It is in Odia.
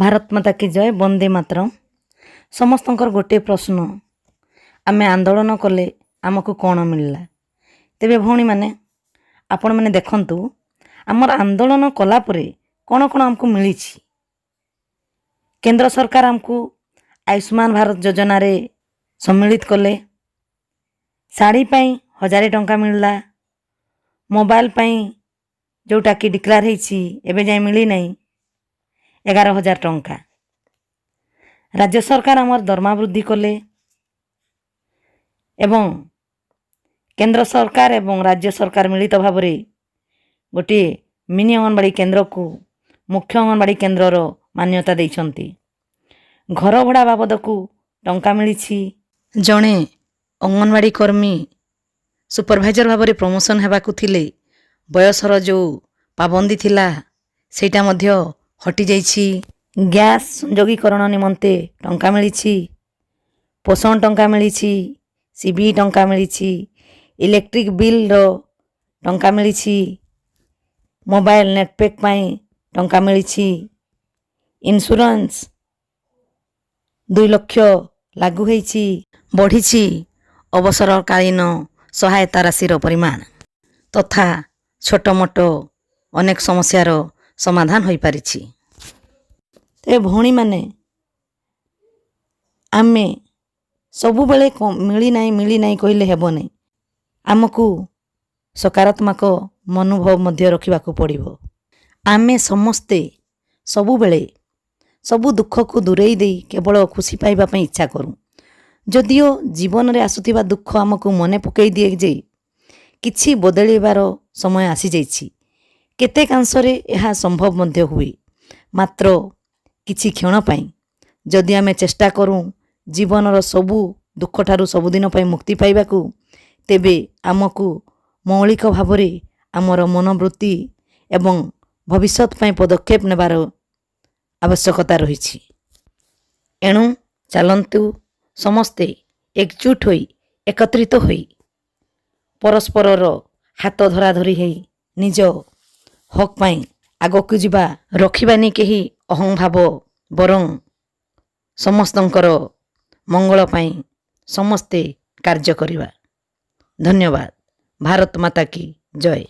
ଭାରତ ମାତା କି ଜୟ ବନ୍ଦେ ମାତ୍ର ସମସ୍ତଙ୍କର ଗୋଟିଏ ପ୍ରଶ୍ନ ଆମେ ଆନ୍ଦୋଳନ କଲେ ଆମକୁ କ'ଣ ମିଳିଲା ତେବେ ଭଉଣୀମାନେ ଆପଣମାନେ ଦେଖନ୍ତୁ ଆମର ଆନ୍ଦୋଳନ କଲା ପରେ କ'ଣ କ'ଣ ଆମକୁ ମିଳିଛି କେନ୍ଦ୍ର ସରକାର ଆମକୁ ଆୟୁଷ୍ମାନ ଭାରତ ଯୋଜନାରେ ସମ୍ମିଳିତ କଲେ ଶାଢ଼ୀ ପାଇଁ ହଜାରେ ଟଙ୍କା ମିଳିଲା ମୋବାଇଲ ପାଇଁ ଯେଉଁଟାକି ଡିକ୍ଲାର ହେଇଛି ଏବେ ଯାଏଁ ମିଳିନାହିଁ ଏଗାର ହଜାର ଟଙ୍କା ରାଜ୍ୟ ସରକାର ଆମର ଦରମା ବୃଦ୍ଧି କଲେ ଏବଂ କେନ୍ଦ୍ର ସରକାର ଏବଂ ରାଜ୍ୟ ସରକାର ମିଳିତ ଭାବରେ ଗୋଟିଏ ମିନି ଅଙ୍ଗନବାଡ଼ି କେନ୍ଦ୍ରକୁ ମୁଖ୍ୟ ଅଙ୍ଗନବାଡ଼ି କେନ୍ଦ୍ରର ମାନ୍ୟତା ଦେଇଛନ୍ତି ଘର ଭଡ଼ା ବାବଦକୁ ଟଙ୍କା ମିଳିଛି ଜଣେ ଅଙ୍ଗନବାଡ଼ି କର୍ମୀ ସୁପରଭାଇଜର ଭାବରେ ପ୍ରମୋସନ୍ ହେବାକୁ ଥିଲେ ବୟସର ଯେଉଁ ପାବନ୍ଦୀ ଥିଲା ସେଇଟା ମଧ୍ୟ ହଟିଯାଇଛି ଗ୍ୟାସ୍ ସଂଯୋଗୀକରଣ ନିମନ୍ତେ ଟଙ୍କା ମିଳିଛି ପୋଷଣ ଟଙ୍କା ମିଳିଛି ସି ବି ଟଙ୍କା ମିଳିଛି ଇଲେକ୍ଟ୍ରିକ୍ ବିଲ୍ର ଟଙ୍କା ମିଳିଛି ମୋବାଇଲ୍ ନେଟ୍ପ୍ୟାକ୍ ପାଇଁ ଟଙ୍କା ମିଳିଛି ଇନ୍ସୁରାନ୍ସ ଦୁଇ ଲକ୍ଷ ଲାଗୁ ହୋଇଛି ବଢ଼ିଛି ଅବସରକାଳୀନ ସହାୟତା ରାଶିର ପରିମାଣ ତଥା ଛୋଟମୋଟ ଅନେକ ସମସ୍ୟାର ସମାଧାନ ହୋଇପାରିଛି ତେବେ ଭଉଣୀମାନେ ଆମେ ସବୁବେଳେ ମିଳିନାହିଁ ମିଳିନାହିଁ କହିଲେ ହେବ ନାହିଁ ଆମକୁ ସକାରାତ୍ମକ ମନୋଭାବ ମଧ୍ୟ ରଖିବାକୁ ପଡ଼ିବ ଆମେ ସମସ୍ତେ ସବୁବେଳେ ସବୁ ଦୁଃଖକୁ ଦୂରେଇ ଦେଇ କେବଳ ଖୁସି ପାଇବା ପାଇଁ ଇଚ୍ଛା କରୁ ଯଦିଓ ଜୀବନରେ ଆସୁଥିବା ଦୁଃଖ ଆମକୁ ମନେ ପକାଇ ଦିଏ ଯେ କିଛି ବଦଳିବାର ସମୟ ଆସିଯାଇଛି କେତେକାଂଶରେ ଏହା ସମ୍ଭବ ମଧ୍ୟ ହୁଏ ମାତ୍ର କିଛି କ୍ଷଣ ପାଇଁ ଯଦି ଆମେ ଚେଷ୍ଟା କରୁଁ ଜୀବନର ସବୁ ଦୁଃଖଠାରୁ ସବୁଦିନ ପାଇଁ ମୁକ୍ତି ପାଇବାକୁ ତେବେ ଆମକୁ ମୌଳିକ ଭାବରେ ଆମର ମନୋବୃତ୍ତି ଏବଂ ଭବିଷ୍ୟତ ପାଇଁ ପଦକ୍ଷେପ ନେବାର ଆବଶ୍ୟକତା ରହିଛି ଏଣୁ ଚାଲନ୍ତୁ ସମସ୍ତେ ଏକଜୁଟ ହୋଇ ଏକତ୍ରିତ ହୋଇ ପରସ୍ପରର ହାତ ଧରାଧରି ହୋଇ ନିଜ ହକ୍ ପାଇଁ ଆଗକୁ ଯିବା ରଖିବାନି କେହି ଅହଂଭାବ ବରଂ ସମସ୍ତଙ୍କର ମଙ୍ଗଳ ପାଇଁ ସମସ୍ତେ କାର୍ଯ୍ୟ କରିବା ଧନ୍ୟବାଦ ଭାରତ ମାତା କି ଜୟ